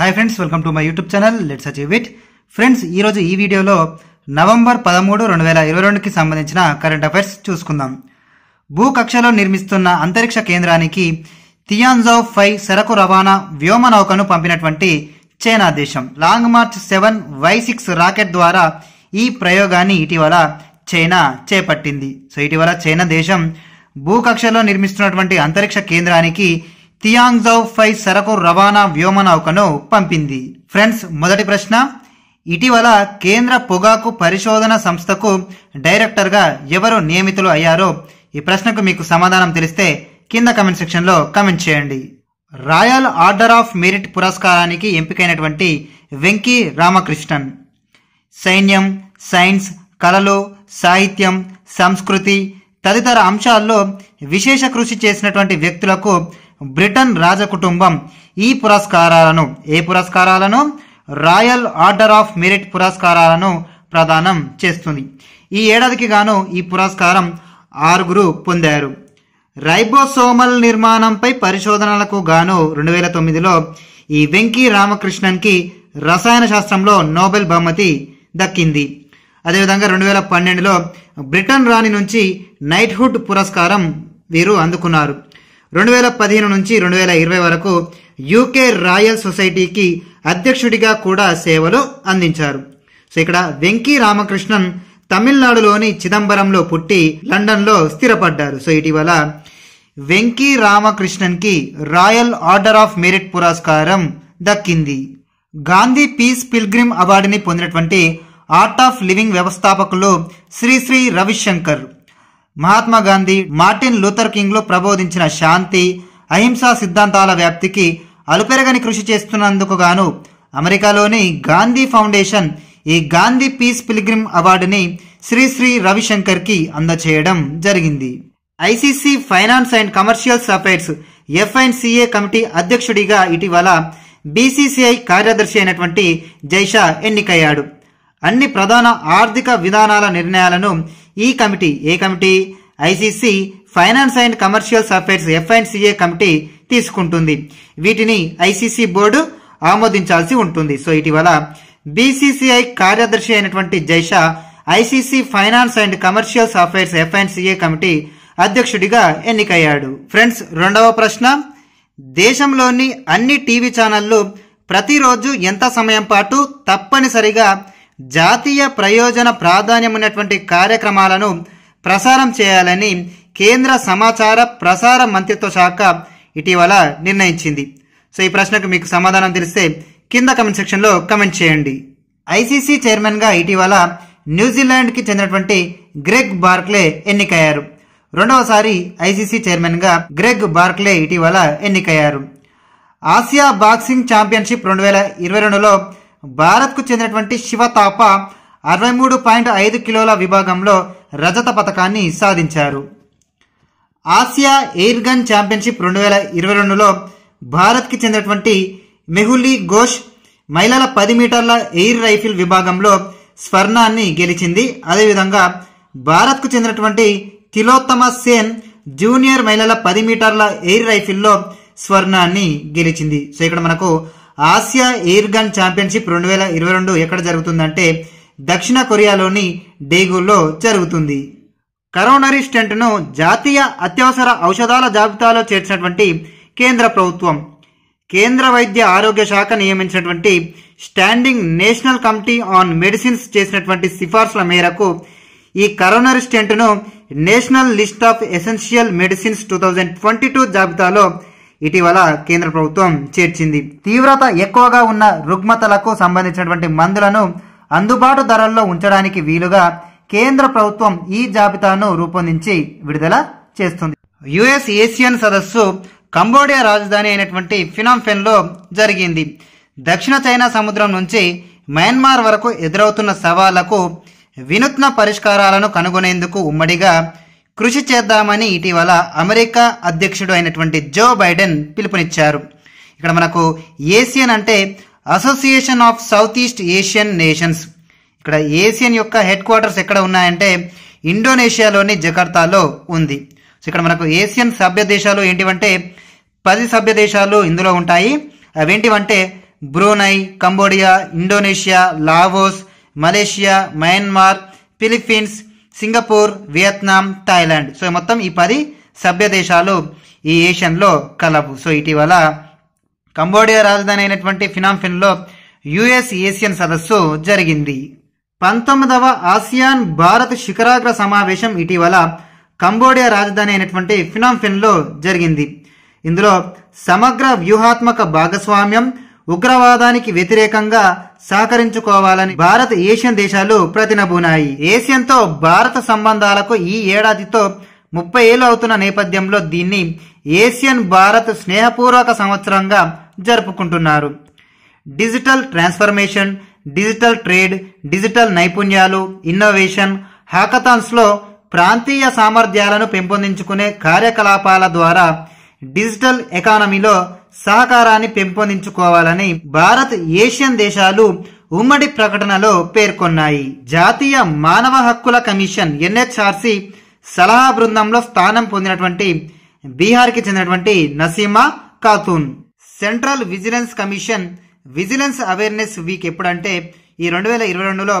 hi friends welcome to my YouTube channel let's achieve it friends ఈరోజు ఈ వీడియోలో November పదమూడు రెండు వేల ఇరవై రెండుకి సంబంధించిన కరెంట్ అఫైర్స్ చూసుకుందాం భూకక్షలో నిర్మిస్తున్న అంతరిక్ష కేంద్రానికి థియాన్జావ్ ఫైవ్ సరకు రవాణా వ్యోమ నౌకను పంపినటువంటి చైనా దేశం Long March seven Y six rocket ద్వారా ఈ ప్రయోగాన్ని ఇటీవల చైనా చేపట్టింది సో ఇటీవల చైనా దేశం భూకక్షలో నిర్మిస్తున్నటువంటి అంతరిక్ష కేంద్రానికి థియాంగ్జౌ ఫై సరకు రవాణా వ్యోమనౌకను పంపింది ఫ్రెండ్స్ మొదటి ప్రశ్న ఇటీవల కేంద్ర పొగాకు పరిశోధన సంస్థకు డైరెక్టర్గా ఎవరు నియమితులు అయ్యారో ఈ ప్రశ్నకు మీకు సమాధానం తెలిస్తే కింద కమెంట్ సెక్షన్లో కమెంట్ చేయండి రాయల్ ఆర్డర్ ఆఫ్ మెరిట్ పురస్కారానికి ఎంపికైనటువంటి వెంకీ రామకృష్ణన్ సైన్యం సైన్స్ కళలు సాహిత్యం సంస్కృతి తదితర అంశాల్లో విశేష కృషి చేసినటువంటి వ్యక్తులకు బ్రిటన్ రాజ కుటుంబం ఈ పురస్కారాలను ఏ పురస్కారాలను రాయల్ ఆర్డర్ ఆఫ్ మెరిట్ పురస్కారాలను ప్రదానం చేస్తుంది ఈ ఏడాదికి గాను ఈ పురస్కారం ఆరుగురు పొందారు రైబోసోమల్ నిర్మాణంపై పరిశోధనలకు గాను రెండు వేల తొమ్మిదిలో ఈ వెంకీ రామకృష్ణన్కి రసాయన శాస్త్రంలో నోబెల్ బహుమతి దక్కింది అదేవిధంగా రెండు వేల పన్నెండులో బ్రిటన్ రాణి నుంచి నైట్హుడ్ పురస్కారం వీరు అందుకున్నారు రెండు వేల పదిహేను నుంచి రెండు వేల ఇరవై వరకు యూకే రాయల్ సొసైటీకి అధ్యక్షుడిగా కూడా సేవలు అందించారు సో ఇక్కడ వెంకీ రామకృష్ణన్ తమిళనాడులోని చిదంబరంలో పుట్టి లండన్లో స్థిరపడ్డారు సో ఇటీవల వెంకీ రామకృష్ణన్కి రాయల్ ఆర్డర్ ఆఫ్ మెరిట్ పురస్కారం దక్కింది గాంధీ పీస్ పిల్గ్రిమ్ అవార్డుని పొందినటువంటి ఆర్ట్ ఆఫ్ లివింగ్ వ్యవస్థాపకులు శ్రీ శ్రీ రవిశంకర్ మహాత్మా గాంధీ మార్టిన్ లూథర్ కింగ్లు ప్రబోధించిన శాంతి అహింసా సిద్ధాంతాల వ్యాప్తికి అలుపెరగని కృషి చేస్తున్నందుకు గాను అమెరికాలోని గాంధీ ఫౌండేషన్ ఈ గాంధీ పీస్ పిలిగ్రిమ్ అవార్డుని శ్రీ శ్రీ రవిశంకర్కి అందచేయడం జరిగింది ICC finance and commercials affairs FICA committee అధ్యక్షుడిగా ఇటీవల బీసీసీఐ కార్యదర్శి అయినటువంటి జైషా ఎన్నికయ్యాడు అన్ని ప్రధాన ఆర్థిక విధానాల నిర్ణయాలను ఈ కమిటీ ఏ committee ICC finance and commercials affairs FICA committee తీసుకుంటుంది వీటిని ఐసీసీ బోర్డు ఆమోదించాల్సి ఉంటుంది సో ఇటీవల బీసీసీఐ కార్యదర్శి అయినటువంటి Jay Shah ICC finance and commercials affairs FICA committee అధ్యక్షుడిగా ఎన్నికయ్యాడు ఫ్రెండ్స్ రెండవ ప్రశ్న దేశంలోని అన్ని టీవీ ఛానళ్లు ప్రతిరోజు ఎంత సమయం పాటు తప్పనిసరిగా జాతీయ ప్రయోజన ప్రాధాన్యమైనటువంటి కార్యక్రమాలను ప్రసారం చేయాలని కేంద్ర సమాచార ప్రసార మంత్రిత్వ శాఖ ఇటీవల నిర్ణయించింది సో ఈ ప్రశ్నకు మీకు సమాధానం తెలిస్తే కింద కమెంట్ సెక్షన్లో కమెంట్ చేయండి ఐసీసీ చైర్మన్గా ఇటీవల న్యూజిలాండ్కి చెందినటువంటి గ్రెగ్ బార్క్లే ఎన్నికయ్యారు రెండవసారి ఐసీసీ చైర్మన్గా గ్రెగ్ బార్క్లే ఇటీవల ఎన్నికయ్యారు ఆసియా బాక్సింగ్ ఛాంపియన్షిప్ రెండు వేల ఇరవై రెండులో భారత్కు చెందినటువంటి శివ తాప అరవై మూడు పాయింట్ ఐదు కిలోల విభాగంలో రజత పథకాన్ని సాధించారు ఆసియా ఎయిర్ గన్ ఛాంపియన్షిప్ రెండు వేల ఇరవై రెండులో భారత్కి చెందినటువంటి మెహులీ ఘోష్ మహిళల పది మీటర్ల ఎయిర్ రైఫిల్ విభాగంలో స్వర్ణాన్ని గెలిచింది అదేవిధంగా భారత్కు చెందినటువంటి తిలోత్తమ సేన్ జూనియర్ మహిళల పది మీటర్ల ఎయిర్ రైఫిల్లో స్వర్ణాన్ని గెలిచింది సో ఇక్కడ మనకు ఆసియా ఎయిర్ గన్ ఛాంపియన్షిప్ రెండు వేల ఇరవై రెండు ఎక్కడ జరుగుతుందంటే దక్షిణ కొరియాలోని డేగుల్లో జరుగుతుంది కరోనరీ స్టెంట్ను జాతీయ అత్యవసర ఔషధాల జాబితాలో చేర్చినటువంటి కేంద్ర ప్రభుత్వం కేంద్ర వైద్య ఆరోగ్య శాఖ నియమించినటువంటి standing national committee on medicines చేసినటువంటి సిఫార్సుల మేరకు ఈ కరోనరీ స్టెంట్ను national list of essential medicines two thousand twenty two జాబితాలో ఇటీవల కేంద్ర ప్రభుత్వం చేర్చింది తీవ్రత ఎక్కువగా ఉన్న రుగ్మతలకు సంబంధించినటువంటి మందులను అందుబాటు ధరల్లో ఉంచడానికి వీలుగా కేంద్ర ప్రభుత్వం ఈ జాబితాను రూపొందించి విడుదల చేస్తుంది యుఎస్ ఏసియన్ సదస్సు కంబోడియా రాజధాని అయినటువంటి ఫినాంఫెన్లో జరిగింది దక్షిణ చైనా సముద్రం నుంచి మయన్మార్ వరకు ఎదురవుతున్న సవాళ్లకు వినూత్న పరిష్కారాలను కనుగొనేందుకు ఉమ్మడిగా కృషి చేద్దామని ఇటీవల అమెరికా అధ్యక్షుడు అయినటువంటి జో బైడెన్ పిలుపునిచ్చారు ఇక్కడ మనకు ఏసియన్ అంటే Association of South East Asian Nations ఇక్కడ ఏసియన్ యొక్క హెడ్ క్వార్టర్స్ ఎక్కడ ఉన్నాయంటే ఇండోనేషియాలోని జకర్తాలో ఉంది సో ఇక్కడ మనకు ఏసియన్ సభ్య దేశాలు ఏంటివంటే పది సభ్య దేశాలు ఇందులో ఉంటాయి అవేంటివంటే Brunei Cambodia Indonesia Laos Malaysia Myanmar Philippines Singapore Vietnam Thailand so మొత్తం ఈ పది సభ్య దేశాలు ఈ ఏషియన్లో కలవు సో ఇటీవల కంబోడియా రాజధాని అయినటువంటి ఫినాంఫిన్లో యుఎస్ ఏషియన్ సదస్సు జరిగింది పంతొమ్మిదవ ఆసియాన్ భారత్ శిఖరాగ్ర సమావేశం ఇటీవల కంబోడియా రాజధాని అయినటువంటి ఫినాంఫిన్లో జరిగింది ఇందులో సమగ్ర వ్యూహాత్మక భాగస్వామ్యం ఉగ్రవాదానికి వ్యతిరేకంగా సహకరించుకోవాలని భారత్ ఏషియన్ దేశాలు ప్రతినబూనాయి ఏషియన్తో భారత సంబంధాలకు ఈ ఏడాదితో ముప్పై ఏళ్ళు అవుతున్న నేపథ్యంలో దీన్ని ఏషియన్ భారత్ స్నేహపూర్వక సంవత్సరంగా జరుపుకుంటున్నారు digital transformation digital trade digital నైపుణ్యాలు ఇన్నోవేషన్ హ్యాకథాన్స్లో ప్రాంతీయ సామర్థ్యాలను పెంపొందించుకునే కార్యకలాపాల ద్వారా డిజిటల్ ఎకానమీలో సహకారాన్ని పెంపొందించుకోవాలని భారత్ ఏషియన్ దేశాలు ఉమ్మడి ప్రకటనలో పేర్కొన్నాయి జాతీయ మానవ హక్కుల కమిషన్ ఎన్హెచ్ఆర్సి సలహా బృందంలో స్థానం పొందినటువంటి బీహార్కి చెందినటువంటి Naseema Khatoon central vigilance commission vigilance awareness week ఎప్పుడంటే ఈ రెండు వేల ఇరవై రెండులో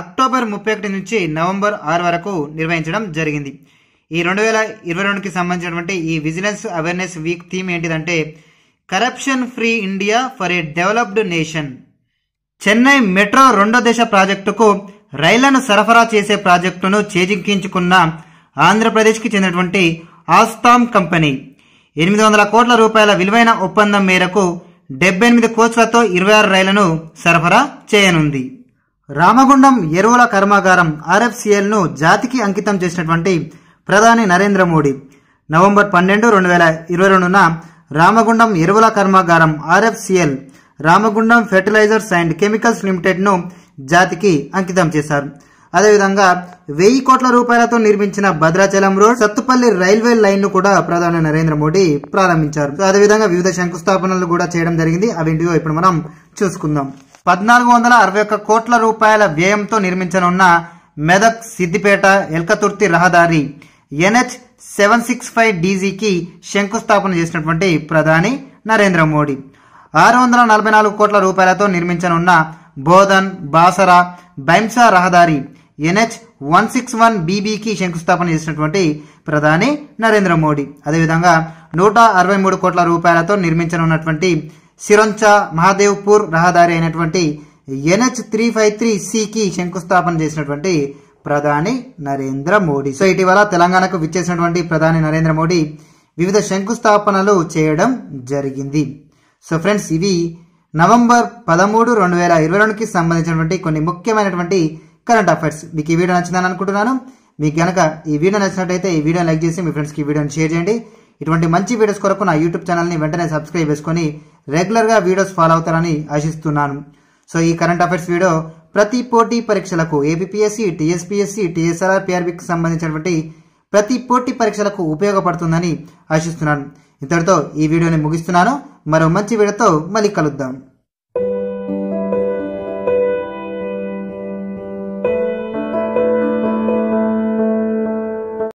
అక్టోబర్ ముప్పై ఒకటి నుంచి నవంబర్ ఆరు వరకు నిర్వహించడం జరిగింది ఈ రెండు వేల ఇరవై రెండుకి సంబంధించినటువంటి ఈ విజిలెన్స్ అవేర్నెస్ వీక్ థీమ్ ఏంటిదంటే corruption free India for a developed nation Chennai metro రెండో దశ ప్రాజెక్టుకు రైళ్లను సరఫరా చేసే ప్రాజెక్టును చేజిక్కించుకున్న ఆంధ్రప్రదేశ్కి చెందినటువంటి ఆస్తాం కంపెనీ ఎనిమిది వందల కోట్ల రూపాయల విలువైన ఒప్పందం మేరకు డెబ్బై ఎనిమిది కోచ్లతో ఇరవై ఆరు రైళ్లను సరఫరా చేయనుంది రామగుండం ఎరువుల కర్మాగారం ఆర్ఎఫ్సిఎల్ను జాతికి అంకితం చేసినటువంటి ప్రధాని నరేంద్ర మోడీ నవంబర్ పన్నెండు రెండు వేల ఇరవై రెండున రామగుండం ఎరువుల కర్మాగారం RFCL Ramagundam fertilizers and chemicals లిమిటెడ్ను జాతికి అంకితం చేశారు అదేవిధంగా వెయ్యి కోట్ల రూపాయలతో నిర్మించిన భద్రాచలం రోడ్ సత్తుపల్లి రైల్వే లైన్ను కూడా ప్రధాని నరేంద్ర మోడీ ప్రారంభించారు అదేవిధంగా వివిధ శంకుస్థాపనలు కూడా చేయడం జరిగింది అవేంటివో ఇప్పుడు మనం చూసుకుందాం పద్నాలుగు వందల అరవై ఒక్క కోట్ల రూపాయల వ్యయంతో నిర్మించనున్న మెదక్ సిద్దిపేట ఎల్కతుర్తి రహదారి ఎన్హెచ్ సెవెన్ సిక్స్ ఫైవ్ డీజీకి శంకుస్థాపన చేసినటువంటి ప్రధాని నరేంద్ర మోడీ ఆరు వందల నలభై నాలుగు కోట్ల రూపాయలతో నిర్మించనున్న బోధన్ బాసరా బైంసా రహదారి ఎన్హెచ్ వన్ సిక్స్ వన్ బీబీకి శంకుస్థాపన చేసినటువంటి ప్రధాని నరేంద్ర మోడీ అదేవిధంగా నూట అరవై మూడు కోట్ల రూపాయలతో నిర్మించనున్నటువంటి సిరంచా మహాదేవ్పూర్ రహదారి అయినటువంటి ఎన్హెచ్ త్రీ ఫైవ్ త్రీ సికి శంకుస్థాపన చేసినటువంటి ప్రధాని నరేంద్ర మోడీ సో ఇటీవల తెలంగాణకు విచ్చేసినటువంటి ప్రధాని నరేంద్ర మోడీ వివిధ శంకుస్థాపనలు చేయడం జరిగింది సో ఫ్రెండ్స్ ఇవి నవంబర్ పదమూడు రెండు వేల ఇరవై రెండుకి సంబంధించినటువంటి కొన్ని ముఖ్యమైనటువంటి కరెంట్ అఫైర్స్ మీకు ఈ వీడియో నచ్చిందని అనుకుంటున్నాను మీకు కనుక ఈ వీడియో నచ్చినట్టయితే ఈ వీడియో లైక్ చేసి మీ ఫ్రెండ్స్కి ఈ వీడియోని షేర్ చేయండి ఇటువంటి మంచి వీడియోస్ కొరకు నా యూట్యూబ్ ఛానల్ని వెంటనే సబ్స్క్రైబ్ చేసుకొని రెగ్యులర్గా వీడియోస్ ఫాలో అవుతారని ఆశిస్తున్నాను సో ఈ కరెంట్ అఫైర్స్ వీడియో ప్రతి పోటీ పరీక్షలకు ఏపీఎస్సి టీఎస్పీఎస్సి టీఎస్ఆర్ఆర్ పీఆర్బీకి సంబంధించినటువంటి ప్రతి పోటీ పరీక్షలకు ఉపయోగపడుతుందని ఆశిస్తున్నాను ఇంతటితో ఈ వీడియోని ముగిస్తున్నాను మరో మంచి వీడియోతో మళ్ళీ కలుద్దాం